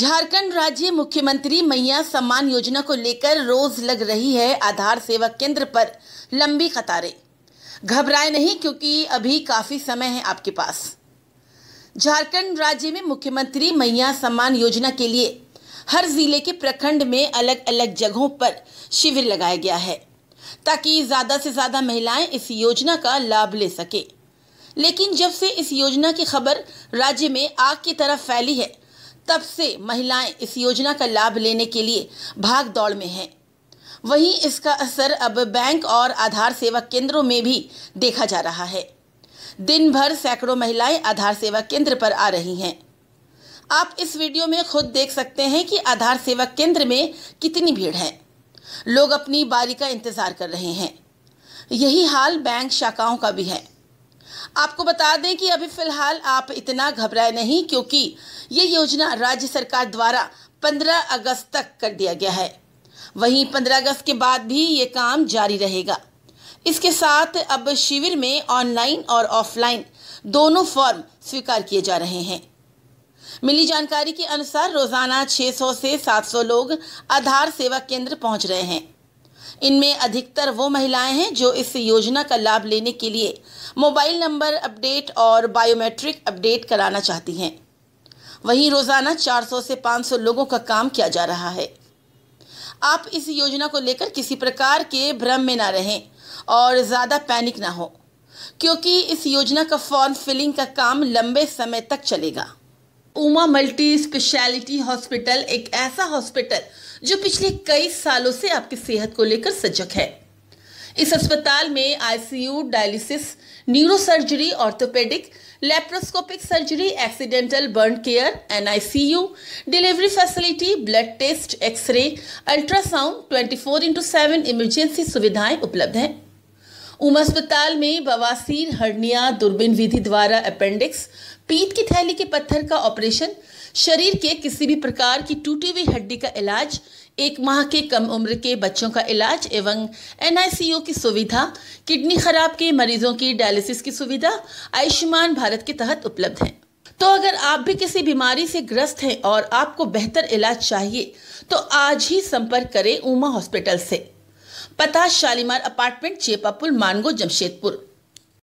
झारखंड राज्य मुख्यमंत्री मैया सम्मान योजना को लेकर रोज लग रही है आधार सेवा केंद्र पर लंबी कतारें घबराए नहीं क्योंकि अभी काफी समय है आपके पास झारखंड राज्य में मुख्यमंत्री मैया सम्मान योजना के लिए हर जिले के प्रखंड में अलग अलग जगहों पर शिविर लगाया गया है ताकि ज़्यादा से ज़्यादा महिलाएं इस योजना का लाभ ले सके लेकिन जब से इस योजना की खबर राज्य में आग की तरह फैली है तब से महिलाएं इस योजना का लाभ लेने के लिए भाग दौड़ में हैं वहीं इसका असर अब बैंक और आधार सेवा केंद्रों में भी देखा जा रहा है दिन भर सैकड़ों महिलाएं आधार सेवा केंद्र पर आ रही हैं आप इस वीडियो में खुद देख सकते हैं कि आधार सेवा केंद्र में कितनी भीड़ है लोग अपनी बारी का इंतजार कर रहे हैं यही हाल बैंक शाखाओं का भी है आपको बता दें कि अभी फ़िलहाल आप इतना घबराए नहीं क्योंकि ये योजना राज्य सरकार द्वारा 15 अगस्त तक कर दिया गया है वहीं 15 अगस्त के बाद भी ये काम जारी रहेगा इसके साथ अब शिविर में ऑनलाइन और ऑफलाइन दोनों फॉर्म स्वीकार किए जा रहे हैं मिली जानकारी के अनुसार रोजाना 600 से 700 लोग आधार सेवा केंद्र पहुंच रहे हैं इनमें अधिकतर वो महिलाएं हैं जो इस योजना का लाभ लेने के लिए मोबाइल नंबर अपडेट और बायोमेट्रिक अपडेट कराना चाहती हैं वहीं रोज़ाना 400 से 500 लोगों का काम किया जा रहा है आप इस योजना को लेकर किसी प्रकार के भ्रम में ना रहें और ज़्यादा पैनिक ना हो क्योंकि इस योजना का फॉर्म फिलिंग का काम लंबे समय तक चलेगा उमा मल्टी स्पेशलिटी हॉस्पिटल एक ऐसा हॉस्पिटल जो पिछले कई सालों से आपकी सेहत को लेकर सजग है इस अस्पताल में ICU dialysis neuro surgery orthopaedic laparoscopic surgery accidental burn care NICU delivery facility blood test xray ultrasound 24 into seven emergency सुविधाएं उपलब्ध हैं उम अस्पताल में बवासीर हर्निया दुर्बीन विधि द्वारा अपेंडिक्स पीत की थैली के पत्थर का ऑपरेशन शरीर के किसी भी प्रकार की टूटी हुई हड्डी का इलाज एक माह के कम उम्र के बच्चों का इलाज एवं एनआईसीयू की सुविधा किडनी खराब के मरीजों की डायलिसिस की सुविधा आयुष्मान भारत के तहत उपलब्ध है तो अगर आप भी किसी बीमारी से ग्रस्त हैं और आपको बेहतर इलाज चाहिए तो आज ही संपर्क करें उमा हॉस्पिटल से पता शालीमार अपार्टमेंट चेपापुल मानगो जमशेदपुर